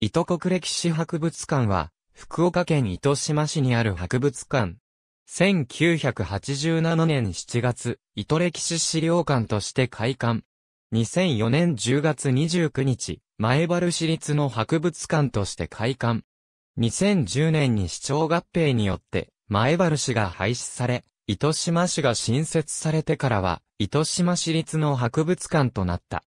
糸国歴史博物館は、福岡県糸島市にある博物館。1987年7月、糸歴史資料館として開館。2004年10月29日、前原市立の博物館として開館。2010年に市長合併によって、前原市が廃止され、糸島市が新設されてからは、糸島市立の博物館となった。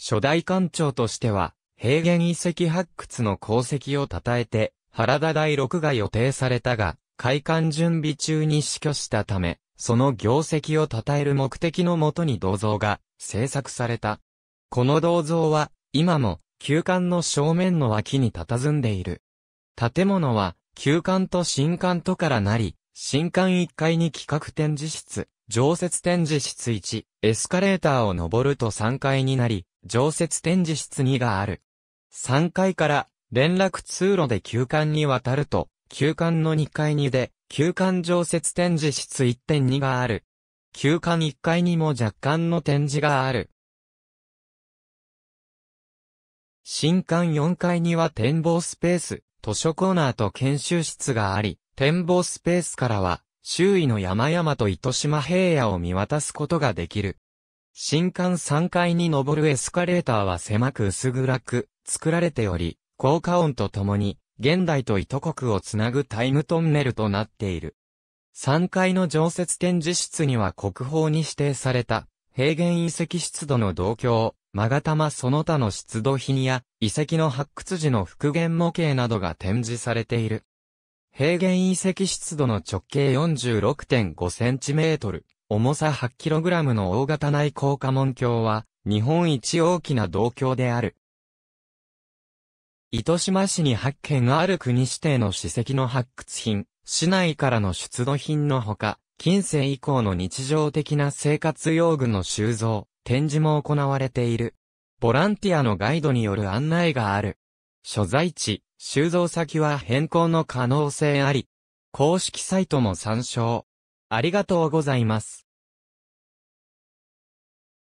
初代館長としては、平原遺跡発掘の功績を称えて、原田第6が予定されたが、開館準備中に死去したため、その業績を称える目的のもとに銅像が制作された。この銅像は、今も、旧館の正面の脇に佇んでいる。建物は、旧館と新館とからなり、新館1階に企画展示室、常設展示室1、エスカレーターを登ると3階になり、常設展示室2がある。3階から連絡通路で休館に渡ると、休館の2階にで、休館常設展示室1.2がある。休館1階にも若干の展示がある。新館4階には展望スペース、図書コーナーと研修室があり、展望スペースからは、周囲の山々と糸島平野を見渡すことができる。新館3階に上るエスカレーターは狭く薄暗く作られており、効果音とともに、現代と糸国をつなぐタイムトンネルとなっている。3階の常設展示室には国宝に指定された、平原遺跡湿度の同郷、マガタマその他の出土品や、遺跡の発掘時の復元模型などが展示されている。平原遺跡湿度の直径46.5センチメートル、重さ 8kg の大型内高家門橋は、日本一大きな銅橋である。糸島市に発見がある国指定の史跡の発掘品、市内からの出土品のほか、近世以降の日常的な生活用具の収蔵、展示も行われている。ボランティアのガイドによる案内がある。所在地、収蔵先は変更の可能性あり。公式サイトも参照。ありがとうございます。